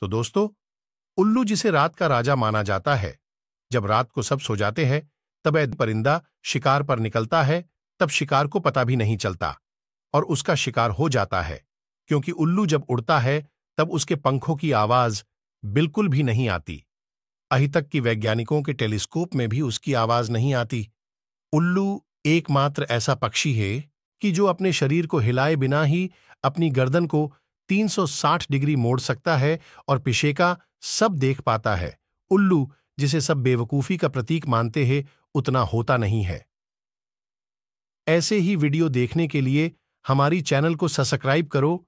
तो दोस्तों उल्लू जिसे रात का राजा माना जाता है जब रात को सब सो जाते हैं तब ऐ परिंदा शिकार पर निकलता है तब शिकार को पता भी नहीं चलता और उसका शिकार हो जाता है क्योंकि उल्लू जब उड़ता है तब उसके पंखों की आवाज बिल्कुल भी नहीं आती अभी तक कि वैज्ञानिकों के टेलीस्कोप में भी उसकी आवाज नहीं आती उल्लू एकमात्र ऐसा पक्षी है कि जो अपने शरीर को हिलाए बिना ही अपनी गर्दन को 360 डिग्री मोड़ सकता है और पिशेका सब देख पाता है उल्लू जिसे सब बेवकूफी का प्रतीक मानते हैं उतना होता नहीं है ऐसे ही वीडियो देखने के लिए हमारी चैनल को सब्सक्राइब करो